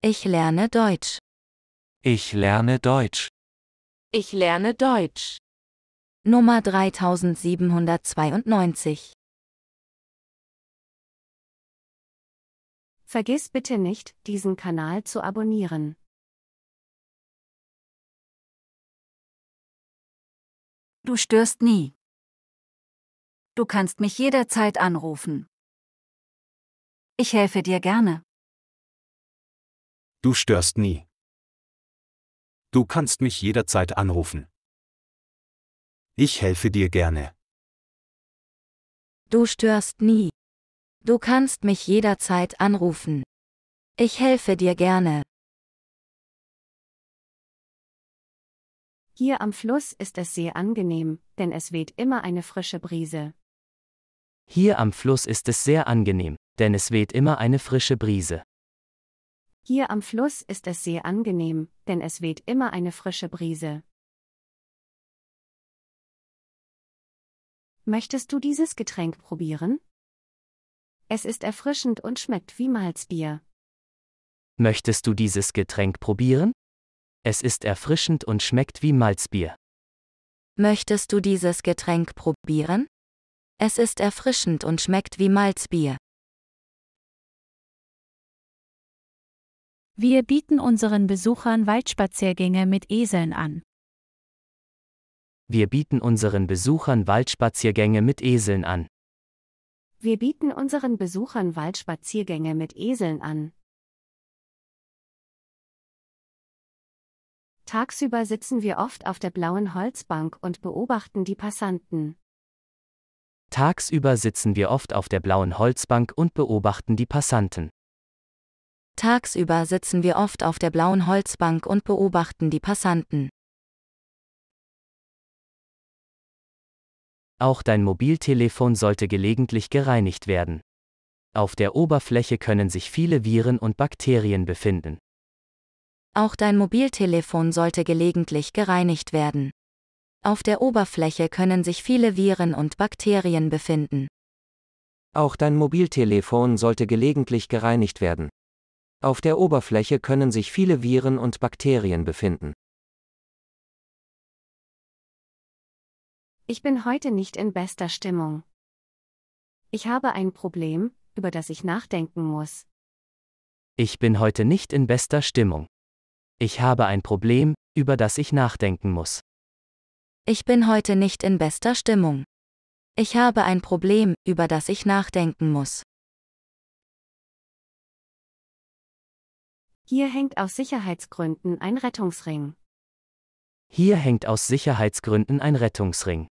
Ich lerne Deutsch. Ich lerne Deutsch. Ich lerne Deutsch. Nummer 3792. Vergiss bitte nicht, diesen Kanal zu abonnieren. Du störst nie. Du kannst mich jederzeit anrufen. Ich helfe dir gerne. Du störst nie. Du kannst mich jederzeit anrufen. Ich helfe dir gerne. Du störst nie. Du kannst mich jederzeit anrufen. Ich helfe dir gerne. Hier am Fluss ist es sehr angenehm, denn es weht immer eine frische Brise. Hier am Fluss ist es sehr angenehm, denn es weht immer eine frische Brise. Hier am Fluss ist es sehr angenehm, denn es weht immer eine frische Brise. Möchtest du dieses Getränk probieren? Es ist erfrischend und schmeckt wie Malzbier. Möchtest du dieses Getränk probieren? Es ist erfrischend und schmeckt wie Malzbier. Möchtest du dieses Getränk probieren? Es ist erfrischend und schmeckt wie Malzbier. Wir bieten unseren Besuchern Waldspaziergänge mit Eseln an. Wir bieten unseren Besuchern Waldspaziergänge mit Eseln an. Wir bieten unseren Besuchern Waldspaziergänge mit Eseln an. Tagsüber sitzen wir oft auf der blauen Holzbank und beobachten die Passanten. Tagsüber sitzen wir oft auf der blauen Holzbank und beobachten die Passanten. Tagsüber sitzen wir oft auf der blauen Holzbank und beobachten die Passanten. Auch dein Mobiltelefon sollte gelegentlich gereinigt werden. Auf der Oberfläche können sich viele Viren und Bakterien befinden. Auch dein Mobiltelefon sollte gelegentlich gereinigt werden. Auf der Oberfläche können sich viele Viren und Bakterien befinden. Auch dein Mobiltelefon sollte gelegentlich gereinigt werden. Auf der Oberfläche können sich viele Viren und Bakterien befinden. Ich bin heute nicht in bester Stimmung. Ich habe ein Problem, über das ich nachdenken muss. Ich bin heute nicht in bester Stimmung. Ich habe ein Problem, über das ich nachdenken muss. Ich bin heute nicht in bester Stimmung. Ich habe ein Problem, über das ich nachdenken muss. Hier hängt aus Sicherheitsgründen ein Rettungsring. Hier hängt aus Sicherheitsgründen ein Rettungsring.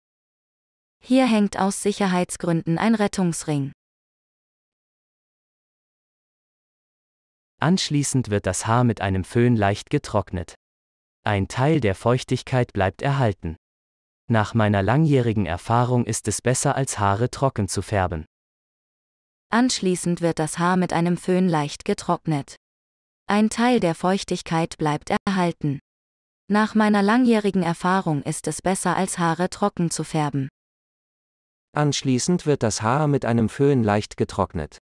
Hier hängt aus Sicherheitsgründen ein Rettungsring. Anschließend wird das Haar mit einem Föhn leicht getrocknet. Ein Teil der Feuchtigkeit bleibt erhalten. Nach meiner langjährigen Erfahrung ist es besser, als Haare trocken zu färben. Anschließend wird das Haar mit einem Föhn leicht getrocknet. Ein Teil der Feuchtigkeit bleibt erhalten. Nach meiner langjährigen Erfahrung ist es besser als Haare trocken zu färben. Anschließend wird das Haar mit einem Föhn leicht getrocknet.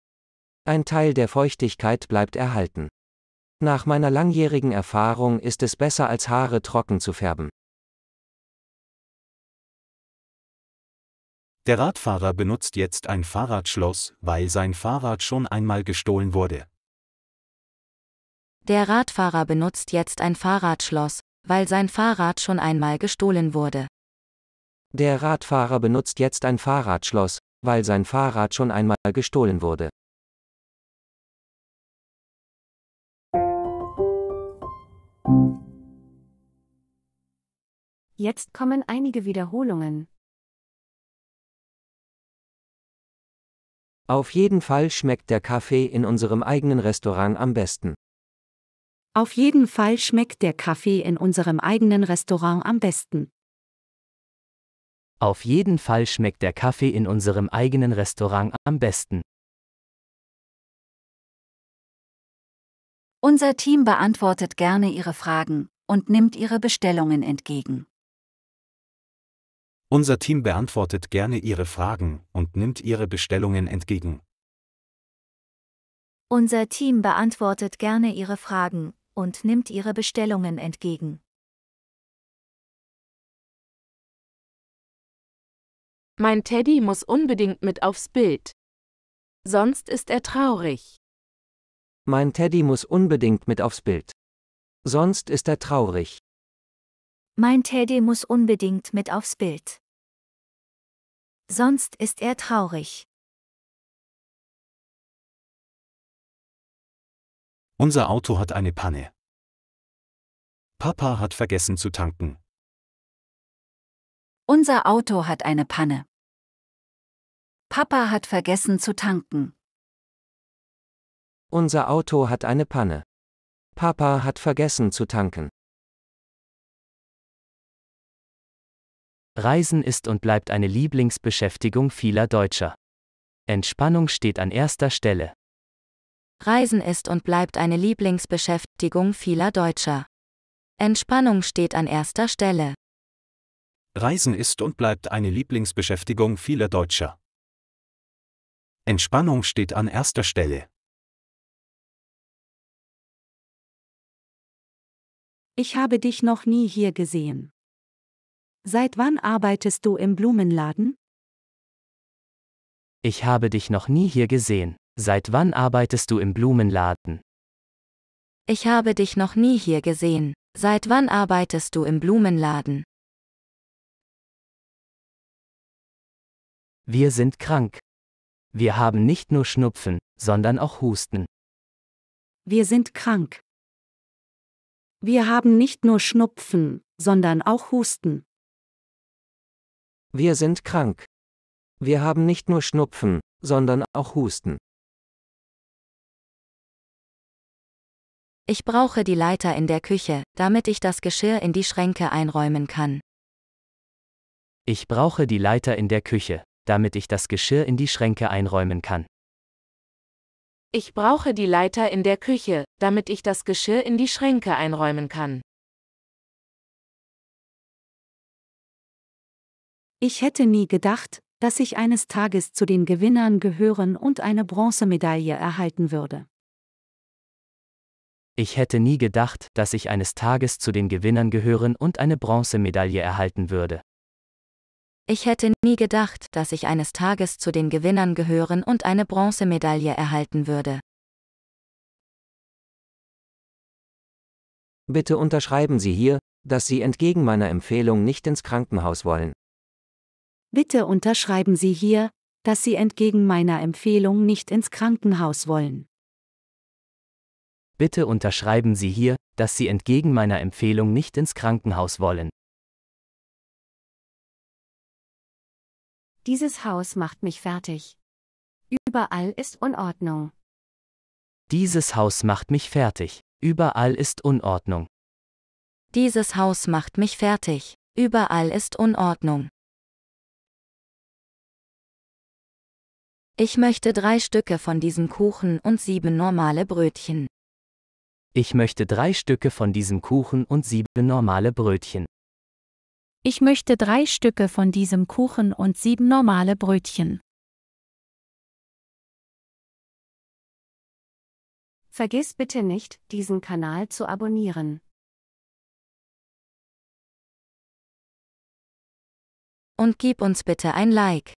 Ein Teil der Feuchtigkeit bleibt erhalten. Nach meiner langjährigen Erfahrung ist es besser als Haare trocken zu färben. Der Radfahrer benutzt jetzt ein Fahrradschloss, weil sein Fahrrad schon einmal gestohlen wurde. Der Radfahrer benutzt jetzt ein Fahrradschloss, weil sein Fahrrad schon einmal gestohlen wurde. Der Radfahrer benutzt jetzt ein Fahrradschloss, weil sein Fahrrad schon einmal gestohlen wurde. Jetzt kommen einige Wiederholungen. Auf jeden Fall schmeckt der Kaffee in unserem eigenen Restaurant am besten. Auf jeden Fall schmeckt der Kaffee in unserem eigenen Restaurant am besten. Auf jeden Fall schmeckt der Kaffee in unserem eigenen Restaurant am besten. Unser Team beantwortet gerne Ihre Fragen und nimmt Ihre Bestellungen entgegen. Unser Team beantwortet gerne Ihre Fragen und nimmt Ihre Bestellungen entgegen. Unser Team beantwortet gerne Ihre Fragen und nimmt ihre Bestellungen entgegen. Mein Teddy muss unbedingt mit aufs Bild. Sonst ist er traurig. Mein Teddy muss unbedingt mit aufs Bild. Sonst ist er traurig. Mein Teddy muss unbedingt mit aufs Bild. Sonst ist er traurig. Unser Auto hat eine Panne. Papa hat vergessen zu tanken. Unser Auto hat eine Panne. Papa hat vergessen zu tanken. Unser Auto hat eine Panne. Papa hat vergessen zu tanken. Reisen ist und bleibt eine Lieblingsbeschäftigung vieler Deutscher. Entspannung steht an erster Stelle. Reisen ist und bleibt eine Lieblingsbeschäftigung vieler Deutscher. Entspannung steht an erster Stelle. Reisen ist und bleibt eine Lieblingsbeschäftigung vieler Deutscher. Entspannung steht an erster Stelle. Ich habe dich noch nie hier gesehen. Seit wann arbeitest du im Blumenladen? Ich habe dich noch nie hier gesehen. Seit wann arbeitest du im Blumenladen? Ich habe dich noch nie hier gesehen. Seit wann arbeitest du im Blumenladen? Wir sind krank. Wir haben nicht nur Schnupfen, sondern auch Husten. Wir sind krank. Wir haben nicht nur Schnupfen, sondern auch Husten. Wir sind krank. Wir haben nicht nur Schnupfen, sondern auch Husten. Ich brauche die Leiter in der Küche, damit ich das Geschirr in die Schränke einräumen kann. Ich brauche die Leiter in der Küche, damit ich das Geschirr in die Schränke einräumen kann. Ich brauche die Leiter in der Küche, damit ich das Geschirr in die Schränke einräumen kann. Ich hätte nie gedacht, dass ich eines Tages zu den Gewinnern gehören und eine Bronzemedaille erhalten würde. Ich hätte nie gedacht, dass ich eines Tages zu den Gewinnern gehören und eine Bronzemedaille erhalten würde. Ich hätte nie gedacht, dass ich eines Tages zu den Gewinnern gehören und eine Bronzemedaille erhalten würde. Bitte unterschreiben Sie hier, dass Sie entgegen meiner Empfehlung nicht ins Krankenhaus wollen. Bitte unterschreiben Sie hier, dass Sie entgegen meiner Empfehlung nicht ins Krankenhaus wollen. Bitte unterschreiben Sie hier, dass Sie entgegen meiner Empfehlung nicht ins Krankenhaus wollen. Dieses Haus macht mich fertig. Überall ist Unordnung. Dieses Haus macht mich fertig. Überall ist Unordnung. Dieses Haus macht mich fertig. Überall ist Unordnung. Ich möchte drei Stücke von diesem Kuchen und sieben normale Brötchen. Ich möchte drei Stücke von diesem Kuchen und sieben normale Brötchen. Ich möchte drei Stücke von diesem Kuchen und sieben normale Brötchen. Vergiss bitte nicht, diesen Kanal zu abonnieren. Und gib uns bitte ein Like.